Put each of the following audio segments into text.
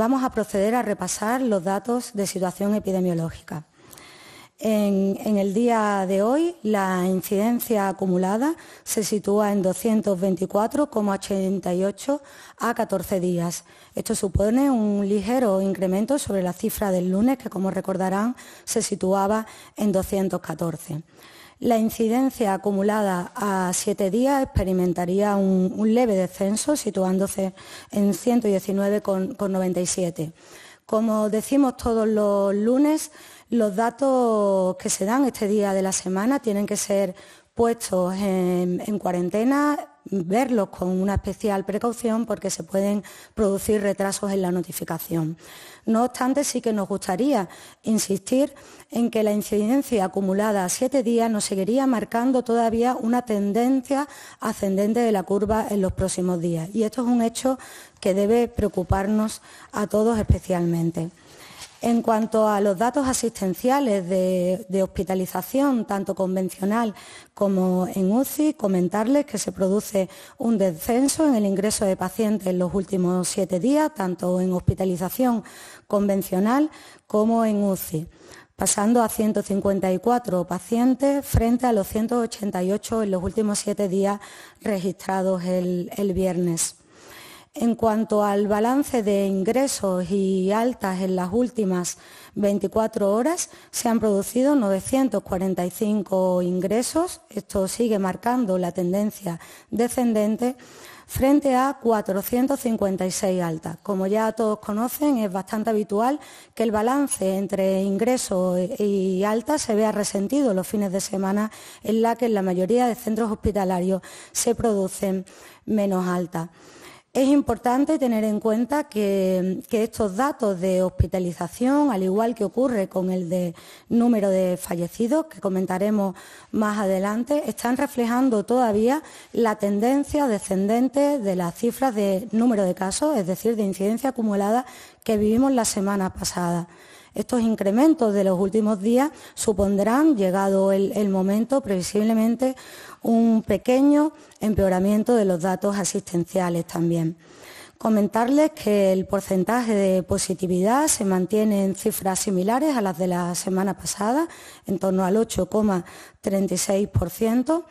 Vamos a proceder a repasar los datos de situación epidemiológica. En, el día de hoy, la incidencia acumulada se sitúa en 224,88 a 14 días. Esto supone un ligero incremento sobre la cifra del lunes, que como recordarán se situaba en 214. La incidencia acumulada a siete días experimentaría un, leve descenso, situándose en 119,97. Como decimos todos los lunes, los datos que se dan este día de la semana tienen que ser puestos en, cuarentena, verlos con una especial precaución porque se pueden producir retrasos en la notificación. No obstante, sí que nos gustaría insistir en que la incidencia acumulada a siete días nos seguiría marcando todavía una tendencia ascendente de la curva en los próximos días. Y esto es un hecho que debe preocuparnos a todos especialmente. En cuanto a los datos asistenciales de, hospitalización, tanto convencional como en UCI, comentarles que se produce un descenso en el ingreso de pacientes en los últimos siete días, tanto en hospitalización convencional como en UCI pasando a 154 pacientes frente a los 188 en los últimos siete días registrados el viernes. En cuanto al balance de ingresos y altas en las últimas 24 horas, se han producido 945 ingresos. Esto sigue marcando la tendencia descendente frente a 456 altas. Como ya todos conocen, es bastante habitual que el balance entre ingresos y altas se vea resentido los fines de semana, en la que en la mayoría de centros hospitalarios se producen menos altas. Es importante tener en cuenta que, estos datos de hospitalización, al igual que ocurre con el de número de fallecidos, que comentaremos más adelante, están reflejando todavía la tendencia descendente de las cifras de número de casos, es decir, de incidencia acumulada que vivimos la semana pasada. Estos incrementos de los últimos días supondrán, llegado el, momento, previsiblemente un pequeño empeoramiento de los datos asistenciales también. Comentarles que el porcentaje de positividad se mantiene en cifras similares a las de la semana pasada, en torno al 8,36%,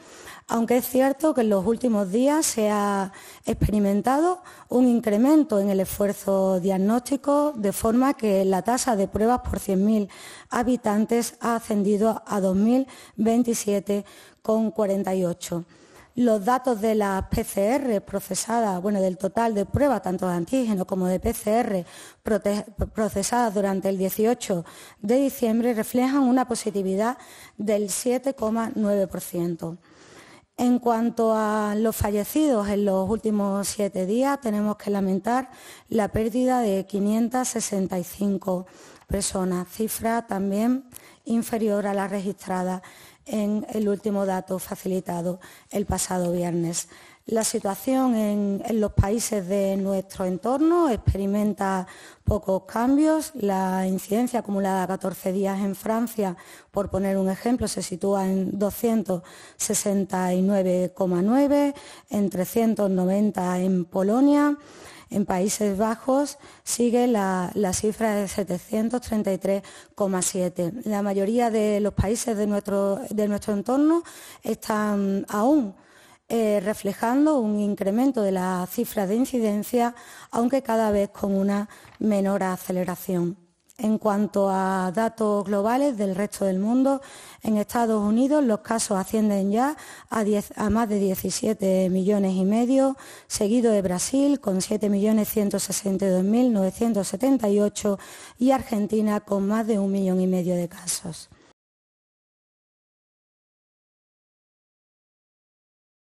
aunque es cierto que en los últimos días se ha experimentado un incremento en el esfuerzo diagnóstico, de forma que la tasa de pruebas por 100.000 habitantes ha ascendido a 2.027,48. Los datos de las PCR procesadas, bueno, del total de pruebas, tanto de antígeno como de PCR procesadas durante el 18 de diciembre, reflejan una positividad del 7,9%. En cuanto a los fallecidos en los últimos siete días, tenemos que lamentar la pérdida de 565 personas, cifra también inferior a la registrada en el último dato facilitado el pasado viernes. La situación en, los países de nuestro entorno experimenta pocos cambios. La incidencia acumulada a 14 días en Francia, por poner un ejemplo, se sitúa en 269,9, en 390 en Polonia. En Países Bajos sigue la, cifra de 733,7. La mayoría de los países de nuestro, entorno están aún eh, reflejando un incremento de la cifra de incidencia, aunque cada vez con una menor aceleración. En cuanto a datos globales del resto del mundo, en Estados Unidos los casos ascienden ya a, más de 17 millones y medio, seguido de Brasil con 7.162.978 y Argentina con más de un millón y medio de casos.